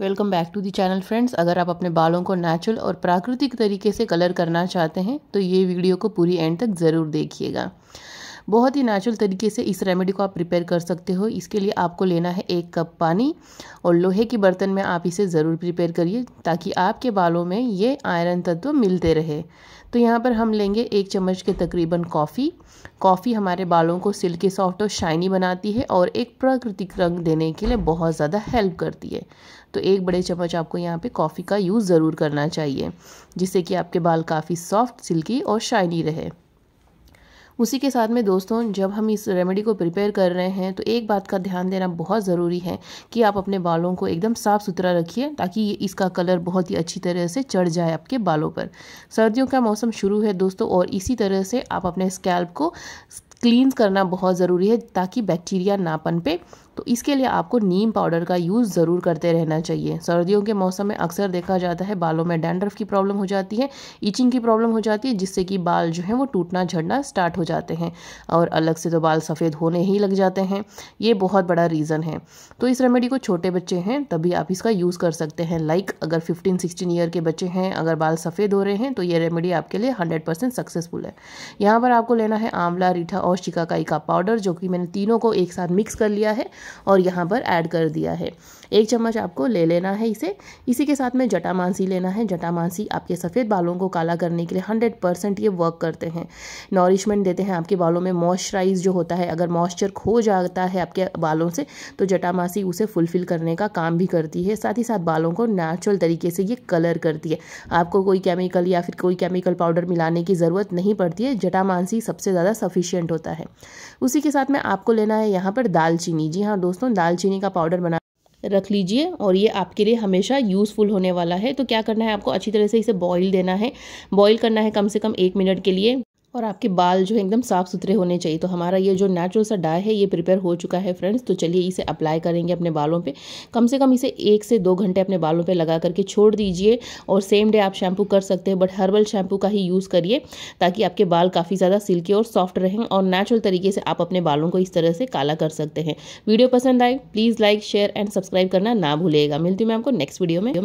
welcome back to the channel friends अगर आप अपने बालों को नेचुरल और प्राकृतिक तरीके से कलर करना चाहते हैं तो ये वीडियो को पूरी एंड तक ज़रूर देखिएगा बहुत ही नेचुरल तरीके से इस रेमेडी को आप प्रिपेयर कर सकते हो इसके लिए आपको लेना है एक कप पानी और लोहे के बर्तन में आप इसे ज़रूर प्रिपेयर करिए ताकि आपके बालों में ये आयरन तत्व मिलते रहे तो यहाँ पर हम लेंगे एक चम्मच के तकरीबन कॉफ़ी कॉफ़ी हमारे बालों को सिल्की सॉफ्ट और शाइनी बनाती है और एक प्राकृतिक रंग देने के लिए बहुत ज़्यादा हेल्प करती है तो एक बड़े चम्मच आपको यहाँ पे कॉफ़ी का यूज़ ज़रूर करना चाहिए जिससे कि आपके बाल काफ़ी सॉफ्ट सिल्की और शाइनी रहे उसी के साथ में दोस्तों जब हम इस रेमेडी को प्रिपेयर कर रहे हैं तो एक बात का ध्यान देना बहुत ज़रूरी है कि आप अपने बालों को एकदम साफ़ सुथरा रखिए ताकि इसका कलर बहुत ही अच्छी तरह से चढ़ जाए आपके बालों पर सर्दियों का मौसम शुरू है दोस्तों और इसी तरह से आप अपने स्कैल्प को क्लीन करना बहुत ज़रूरी है ताकि बैक्टीरिया ना पनपे तो इसके लिए आपको नीम पाउडर का यूज़ ज़रूर करते रहना चाहिए सर्दियों के मौसम में अक्सर देखा जाता है बालों में डैंड्रफ की प्रॉब्लम हो जाती है ईचिंग की प्रॉब्लम हो जाती है जिससे कि बाल जो हैं वो टूटना झड़ना स्टार्ट हो जाते हैं और अलग से तो बाल सफ़ेद होने ही लग जाते हैं ये बहुत बड़ा रीज़न है तो इस रेमेडी को छोटे बच्चे हैं तभी आप इसका यूज़ कर सकते हैं लाइक अगर फिफ्टीन सिक्सटीन ईयर के बच्चे हैं अगर बाल सफ़ेद हो रहे हैं तो ये रेमेडी आपके लिए हंड्रेड सक्सेसफुल है यहाँ पर आपको लेना है आंवला रीठा और शिकाकाई का पाउडर जो कि मैंने तीनों को एक साथ मिक्स कर लिया है और यहाँ पर ऐड कर दिया है एक चम्मच आपको ले लेना है इसे इसी के साथ में जटा मांसी लेना है जटा मांसी आपके सफ़ेद बालों को काला करने के लिए हंड्रेड परसेंट ये वर्क करते हैं नॉरिशमेंट देते हैं आपके बालों में मॉइस्चराइज जो होता है अगर मॉइस्चर खो जाता है आपके बालों से तो जटामासी उसे फुलफिल करने का काम भी करती है साथ ही साथ बालों को नेचुरल तरीके से ये कलर करती है आपको कोई केमिकल या फिर कोई केमिकल पाउडर मिलाने की ज़रूरत नहीं पड़ती है जटामांसी सबसे ज़्यादा सफिशियंट होता है उसी के साथ में आपको लेना है यहाँ पर दालचीनी जी हाँ दोस्तों दालचीनी का पाउडर बना रख लीजिए और ये आपके लिए हमेशा यूज़फुल होने वाला है तो क्या करना है आपको अच्छी तरह से इसे बॉईल देना है बॉईल करना है कम से कम एक मिनट के लिए और आपके बाल जो है एकदम साफ़ सुथरे होने चाहिए तो हमारा ये जो नेचुरल सा डाई है ये प्रिपेयर हो चुका है फ्रेंड्स तो चलिए इसे अप्लाई करेंगे अपने बालों पे कम से कम इसे एक से दो घंटे अपने बालों पे लगा करके छोड़ दीजिए और सेम डे आप शैम्पू कर सकते हैं बट हर्बल शैम्पू का ही यूज़ करिए ताकि आपके बाल काफ़ी ज़्यादा सिल्के और सॉफ्ट रहें और नेचुरल तरीके से आप अपने बालों को इस तरह से काला कर सकते हैं वीडियो पसंद आए please like share and subscribe करना ना भूलेगा मिलती हूँ मैं आपको नेक्स्ट वीडियो में